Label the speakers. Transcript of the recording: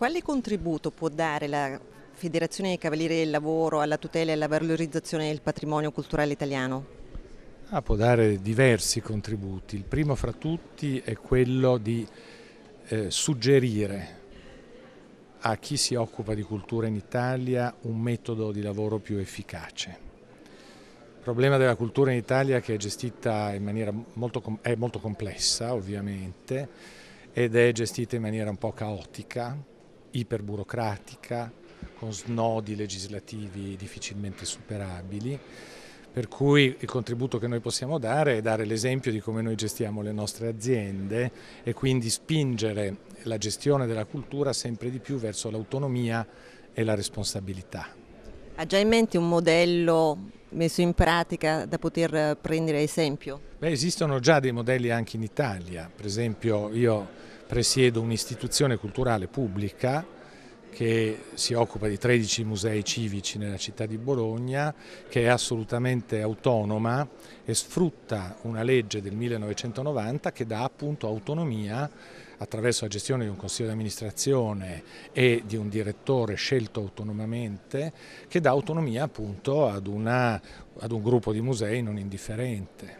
Speaker 1: Quale contributo può dare la Federazione dei Cavalieri del Lavoro alla tutela e alla valorizzazione del patrimonio culturale italiano?
Speaker 2: Ah, può dare diversi contributi. Il primo fra tutti è quello di eh, suggerire a chi si occupa di cultura in Italia un metodo di lavoro più efficace. Il problema della cultura in Italia che è gestita in maniera molto, molto complessa ovviamente ed è gestita in maniera un po' caotica iperburocratica, con snodi legislativi difficilmente superabili, per cui il contributo che noi possiamo dare è dare l'esempio di come noi gestiamo le nostre aziende e quindi spingere la gestione della cultura sempre di più verso l'autonomia e la responsabilità.
Speaker 1: Ha già in mente un modello messo in pratica da poter prendere esempio?
Speaker 2: Beh, esistono già dei modelli anche in Italia, per esempio io presiedo un'istituzione culturale pubblica che si occupa di 13 musei civici nella città di Bologna, che è assolutamente autonoma e sfrutta una legge del 1990 che dà appunto autonomia attraverso la gestione di un consiglio di amministrazione e di un direttore scelto autonomamente, che dà autonomia appunto ad, una, ad un gruppo di musei non indifferente.